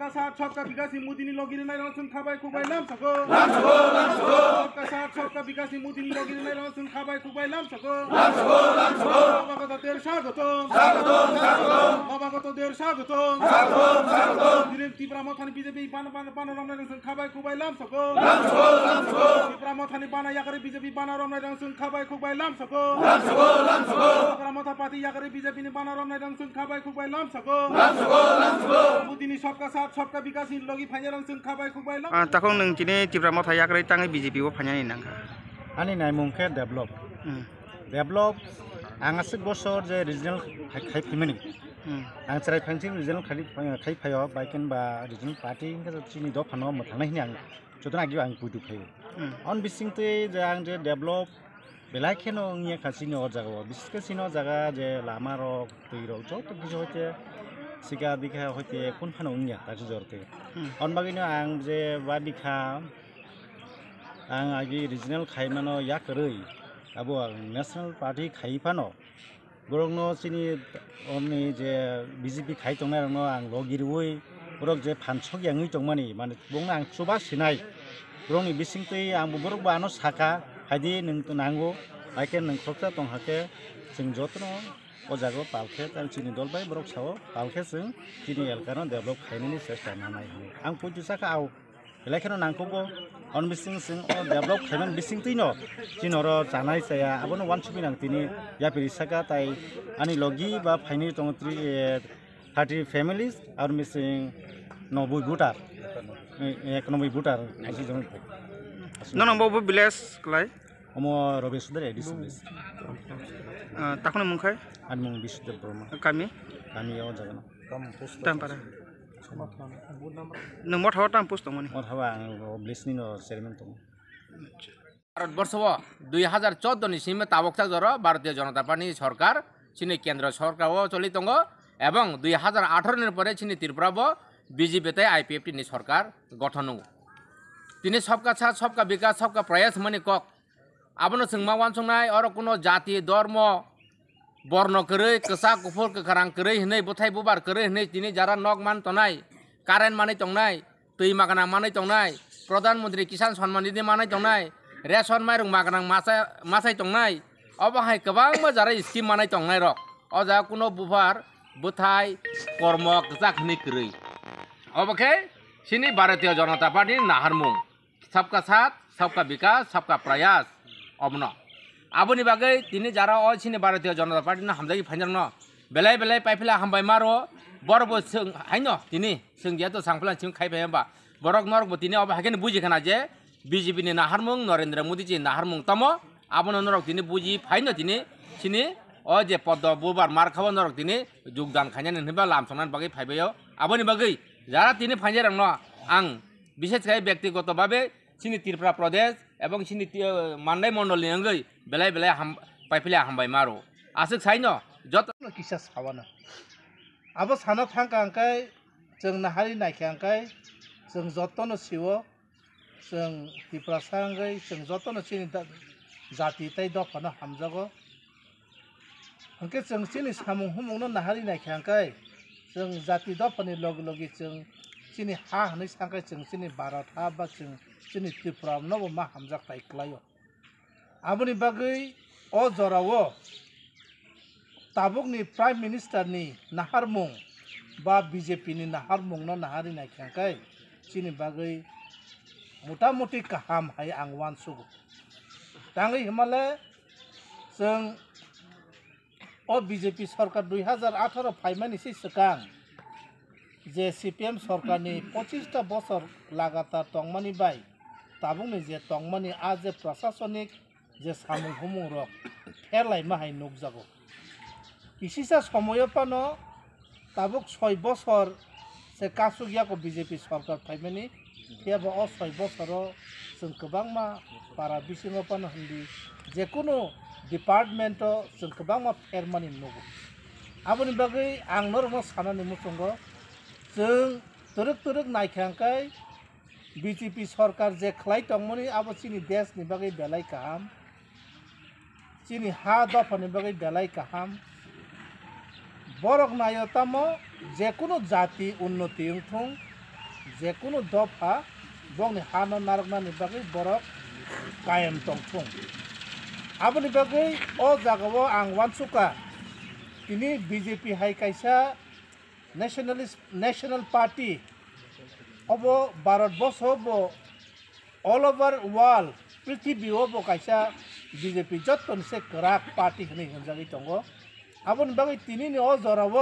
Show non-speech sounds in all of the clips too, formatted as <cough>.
सबका साथ सबका विकास मोदी लगेर नै रहन्छन् खाबाई खुबाई लाम्सको सबका साथ सबका विकास मोदी लगेर नै रहन्छन् खाबाई खुबाई लाम्सको बाबाको त देर स्वागतम बाबाको त देर स्वागतम तिब्रा मथान बिजेपी पान पान पान रमाइरहेछन् खाबाई खुबाई लाम्सको মাথানি বানাই ইয়াকারে বিজেপি বানার অমনাই রাংসুন খাবাই খুবাই লাম সকো লাম সকো লাম সকো ওরা মাথা পাতি ইয়াকারে বিজেপি নি বানার অমনাই রাংসুন খাবাই খুবাই লাম সকো লাম সকো লাম সকো বুদিনি সবকা সাথ সবকা বিকাশ ইন লগি ফাইয়া রাংসুন খাবাই খুবাই লাম তাখন নং চিনে টিপ্রা মাথা ইয়াকারে তাঙ্গে বিজেপি ও ফাইয়া নি নাঙ্গা আনি নাই মুংকে ডেভেলপ ডেভেলপ আঙাসি বছর যে রিজনাল খাই ফিমেনি आं चराय फांसि रिजनल खाइ फायो बाइकेन बा रिजनल पार्टी चिनि द फानो मोथांनाय हिनि आं जदना आं बुदु फायो অন বিশৃঙ্খলী যা যে ডেভেলপ বেলাখেন খাচিন জাগাব বিশেষকে চিন জাগা যে লামার তৈর যত কিছু হয়েছে শিকা দীঘা হয়েছে কোনখান উংিয়া তার জরতে অনবাগিন আং যে বা দীঘা আং আগে রিজনেল খাইমান ইয়া করই আবু ন্যাশনাল পার্টি খাইফান গরং চিনি অনি যে বিজেপি খাই তোমার আং লগির borok je phansok yang ngui tongmani mane bongna ang chuba sinai borokni bising tei ang borok ba ano saka hadi nung to nango aike nung khokta tong hake jing jotno o jago palkhe tar chini dol bai borok sao palkhe sing chini elkano develop khainani chesta nanai ang puju saka au এলাকানো নাংকোগো অন বিসিং সিং ও develop খাইমেন বিসিং তুইনো চিনর জানাই চায়া আবনো ওয়ান সুবি নাং তিনি ইয়া পেরিসাকা তাই আনি লগি বা ফাইনি টং থার্টি ফ্যামিলিজ আর মিসিং নব্বই ভোটার একানব্বই ভোটার নব্বই বিলেজ কলাই আমার রবি সুদার এডি সুদেশ তখন মুখায় আর মুখ বিশ্বদেব ব্রহ্মা কামি কামি যাওয়া যাবে না টাম্পারা নং মঠ হওয়া টাম পোস্ট মানে মঠ হওয়া ব্লেসনি চেয়ারম্যান তো ভারতবর্ষ দুই হাজার চোদ্দ নিসিমে তাবকতা জ্বর ভারতীয় জনতা পার্টি সরকার চিনি কেন্দ্র সরকার চলিতঙ্গ এবং দুই হাজার আঠারো পরে চিনি ত্রিপুরাব बिजेपी আইপিএফ नि সরকার গঠন তিনি সবকা সাথ সবকা বিকাশ সবকা প্রয়াস মানে কক আবনো সিংমা ওয়ানসংনাই আর কোনো জাতি ধর্ম বর্ণ করে কসা কুফুর কারাং করে হই বোথাই বুবার করে হই তিনি যারা নক মান তনাই কারেন্ট মানে তংনাই তৈ মাগান মানে তংনাই প্রধানমন্ত্রী কিষান সম্মান নিধি মানে তংনাই রেশন মাইরং মাগান মাসাই তংনাই অবহাই গবাং যারা স্কিম মানে তংনাই রক অজা কোনো বুফার বথাই কর্ম কজাক নি করে অবকে সিনি ভারতীয় জনতা পার্টির নাহারমুং সবকা সাথ সবকা বিকাশ সবকা প্রয়াস অবন আবনি বাকে তিনি যারা অ সিনি ভারতীয় জনতা পার্টি হামজাকি ফাইনাল ন বেলাই বেলাই পাইফেলা হামবাই মারো বরকবো সং হাইন তিনি সং যেহেতু সাংফলা সিং খাইফাই হবা বরক নরকবো তিনি অব হাকেন বুঝিখানা যে বিজেপিনি নাহারমুং নরেন্দ্র মোদীজি নাহারমুং তমো আবন নরক তিনি বুঝি ফাইন তিনি সিনি অ যে পদ্ম বুবার মার খাবো নরক তিনি যোগদান খাইনান হবা লামসংনান বাকি ফাইবাইও আবনি বাকি যারা তিনি ফাইজের ন আং বিশেষকৈ ব্যক্তিগতভাবে সিনি ত্রিপুরা প্রদেশ এবং সিনি মান্ডাই মন্ডলনি অঙ্গই বেলায় বেলায় হাম পাইফেলে হামবাই মারো আসে সাই ন যত কিসা সাবানো আবো সানো থাঙ্কা আঙ্কাই जों नाहारि नायखांखाय जों जतन सिव जों टिप्रा सांगै जों जतन सिनि जाति तै दफानो हामजागो हंखे जों सिनि सामुं हुमुंनो नाहारि नायखांखाय जों जाति दफानि लगे लगे जों जोंनि हा होनो सानखाय जों जोंनि भारत हा बा जों जोंनि त्रिपुरामनाव मा हामजा खायख्लायो आबनि बागै अ जरावो ताबुकनि प्राइम मिनिस्टारनि नाहारमुं बा बिजेपिनि नाहारमुंनो नाहारि नायखांखाय जोंनि बागै मता मति काहाम हाय आं वानसुगु दाङै हिमालय जों बीजेपी सरकार दुई हजार अठार फाइमानी सिकांग जे सीपीएम सरकार ने पचिसटा बस लगातार टंगमानी बै तबुंग जे टंगमानी आज जे प्रशासनिक जे सामू हमू रेरलैम हाई नुकजाग इसीसा समय पानो तबुक छय बस से कासुगिया को बीजेपी सरकार फैमानी केव अ छय बस जो गोबां मा बारा विशिंग पानो हिंदी जेकुनु डिपार्टमेन्ट जों गोबां मा फेरमानि नुगौ आबोनि बागै आं नरम सानानै मुसंगो जों तोरक तोरक नायखांखै बि सरकार जे खालाय दंमोन आबो जोंनि देशनि बागै बेलाय काम सिनि हा दफानि बागै बेलाय काम बरक नायतम ताम जेकुनु जाति उन्नति थं जेकुनु दफा बंनि हा नारगनानि बागै बरक कायम दंथं আপুনি বাকী অ জাগাব আংৱান চুকা তিনি বিজেপি হাই কাইছা nationalist national party of Bharatvarsha হ'ব অল অভাৰ ৱৰ্ল্ড পৃথিৱী হ'ব কাইছা বিজেপি য'ত কৰিছে ক্ৰাক পাৰ্টিখিনি হেঞ্জাগি টংগ আপুনি বাকী তিনি নে অ জৰাব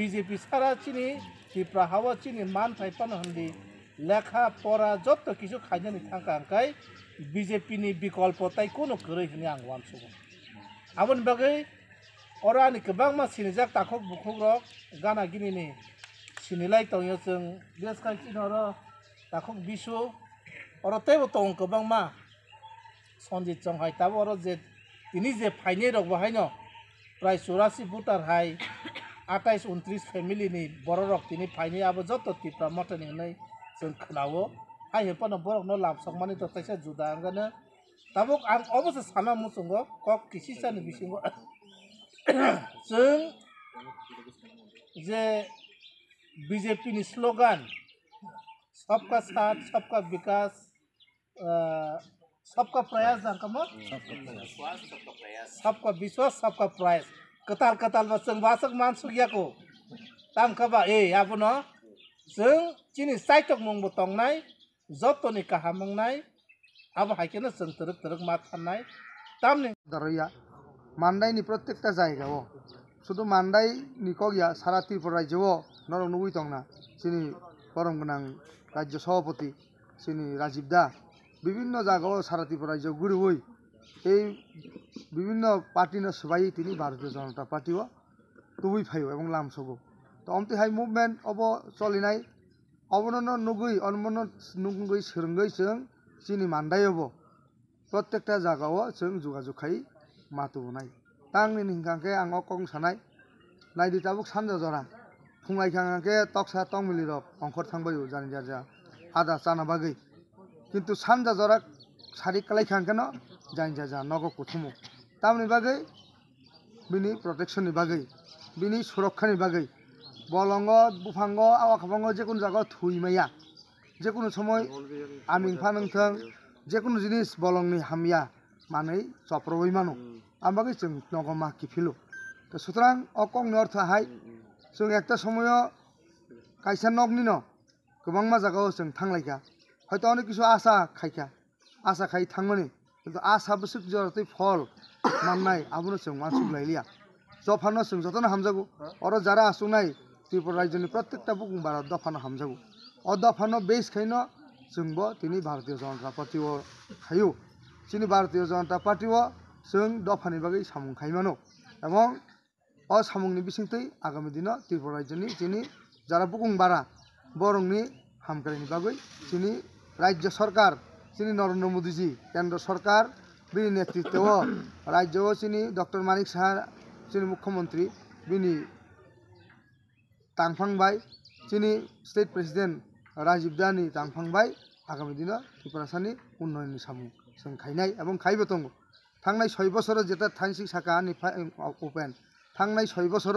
বিজেপি চাৰা চিনি ক্ষিপ্ৰা হাৱ চিনি মান ঠাইপান হন্দি লেখা পঢ়া য'ত কিছু খাদ্য নিথাকা কাই बिजेपिनि बिकल्पतायखौ नोगोरैनि आं वानसुगोन आबोन बागै अरो आंनि गोबां मानसिनि जाग दाखौ बुखुग्रक गानागिनिनि सिनिलाय तयो जों देशखान्थिनर दाखौ बिसु अरो तैबो तं गोबां मा सन्जित संहाय ताबो अरो जे তিনি যে ফাইনে রক বাহাই ন প্রায় চৌরাশি ভোটার হাই আঠাইশ উনত্রিশ ফ্যামিলিনি বড় রক তিনি ফাইনে আবার যত তিপ্রা মটনি হই जों खोनावो hai hepa no borok no lap sok mani to taisa juda angana tabuk ang obose sana musungo kok kisi san bisingo jeng <coughs> je BJP नि स्लोगान सबका साथ सबका विकास सबका प्रयास जांका मत सबका विश्वास सबका प्रयास कताल कताल mansuk जों बासक मानसुक याको तांखाबा ए no न chini चिनि mong botong nai যতনি কাহা মংনাই আবো হাইকেনে जों তরক তরক মাত খান্নাই তামনি দরইয়া মান্ডাইনি প্রত্যেকটা জায়গাও শুধু মান্ডাই নিকক ইয়া সারা ত্রিপুরা রাজ্যও নর অনুগুই তংনা চিনি পরম গোনাং রাজ্য সভাপতি চিনি রাজীব দা বিভিন্ন জায়গাও সারা ত্রিপুরা রাজ্য ঘুরে বই এই বিভিন্ন পার্টি না সবাই তিনি ভারতীয় জনতা পার্টিও তুবুই ফাইও এবং লামসবো তো অমতি হাই মুভমেন্ট অব চলি নাই অবনন নুগুই অনমন নুগুই সেরঙ্গই जों চিনি মান্ডায়ব প্রত্যেকটা জায়গাও जों যোগাযোগ খাই মাতুবনাই তাংনি হিংখাংকে আং অকং সানাই নাইদি তাবুক সানজা জরা ফুংলাইখাংকে তকসা তংমিলি রব অঙ্কর থাংবায়ু জানি যা যা আদা চানা বাগৈ কিন্তু সানজা জরা সারি কালাইখাংকেন জানি যা যা নগ কুথুমু তামনি বাগৈ বিনি প্রটেকশননি বাগৈ বিনি সুরক্ষানি বাগৈ বলংগ বুফাংগ আওয়া খাফাঙ্গ যে কোনো জায়গা থুই মাইয়া যে কোনো সময় আমি ইফা নথং যে কোনো জিনিস বলংনি হামিয়া মানেই চপ্রবই মানু আমাকে নগমা কিফিলো তো সুতরাং অকং নর্থ হাই যেন একটা সময় কাইসা নগ্নি ন গবং মা জায়গাও যেন থাংলাইকা হয়তো অনেক কিছু আশা খাইকা আশা খাই থাঙ্গনি কিন্তু আশা বসুক জরতে ফল মান্নাই আবুন যেন মানসুক লাইলিয়া জফানো যেন হামজাগু অর যারা আসু নাই ত্রিপুরা রাজ্যের त्रिपुरा राज्यनि प्रत्येकता बुंबारा অদফান বেস খাইন दफानो তিনি ভারতীয় জনতা পার্টি ও पार्टीआव थायो ভারতীয় জনতা পার্টি ও जों दफानि बागै খাইমানো এবং অ সামুংনি বিসিংতই আগামী দিন ত্রিপুরা রাজ্যের যিনি যারা বুকুংবারা বরংনি হামকারী বাগৈ যিনি রাজ্য সরকার যিনি নরেন্দ্র মোদীজি কেন্দ্র সরকার বি নেতৃত্ব রাজ্য যিনি ডক্টর মানিক সাহা যিনি মুখ্যমন্ত্রী বিনি तांफांबाय जोंनि स्टेट प्रेसिडेन्ट राजीव दानि तांफांबाय आगामी दिन त्रिपुरासानी उन्नयननि सामु जों खायनाय एबं खायबो दङ थांनाय छय बसर जेता थानसि साखा उपेन थांनाय छय बसर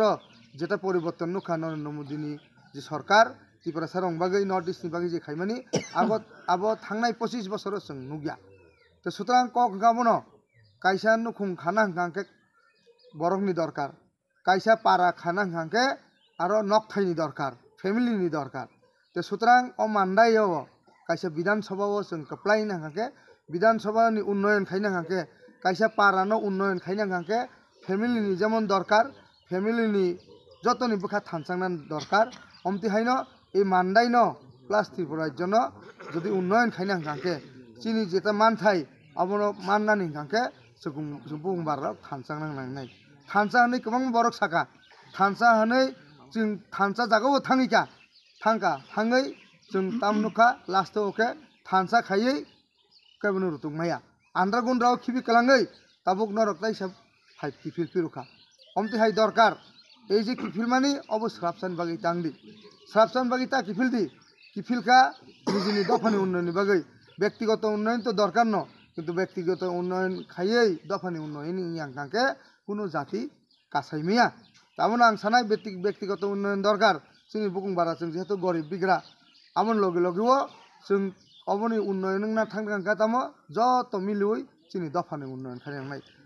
जेता परिवर्तन नुखा नरेन्द्र मोदीनि जे सरकार त्रिपुरासार अंबागै नर्थ इस्टनि बागै जे खायमानि आबद आब थांनाय पसिस बसर जों नुगिया त' सुतरां कक गाबन कायसा नुखुं खानां गांखे बरंनि दरकार कायसा पारा खानां गांखे আরও নক থাইনি দরকার ফ্যামিলিনি দরকার তো সুতরাং অ মান্ডাই হব কাইসা বিধানসভাও যেন কপ্লাই নাহাকে বিধানসভানি উন্নয়ন খাই নাহাকে কাইসা পারানো উন্নয়ন খাই নাহাকে ফ্যামিলিনি যেমন দরকার ফ্যামিলিনি যতনি বুখা থানসাংনান দরকার অমতিহাইন এই মান্ডাইন প্লাস ত্রিপুরার জন্য যদি উন্নয়ন খাই নাহাকে চিনি যেটা মান থাই আবনো মাননানি হাঁকে সুবুং বারক থানসাং নাংনাই থানসা হনই কবং বরক সাকা থানসা হনই जिन थानसा जगह थांगी क्या थांगा थांगे जिन तामनुखा लास्ट ओके थानसा खाई है क्या बनो रुतुंग माया आंध्रा गुण राव की भी कलंगे तबुक नौ रखता ही सब हाय की फिल फिर रुखा ओम ते हाय दौरकार ऐसे की फिल मानी अब उस श्राप्सन बगे तांगली श्राप्सन बगे ता की फिल दी की फिल का निजी दफनी उन्नो � कुनो जाति कासाई मिया তাৰমানে আং চানাই ব্যক্তি ব্যক্তিগত উন্নয়ন দৰকাৰ চিনি বুকুং বাৰা চিং যিহেতু গৰিব বিগ্ৰা আমন লগে লগেও চিং অবনি উন্নয়ন না থাকে তামো যত মিলি চিনি দফানি উন্নয়ন খাই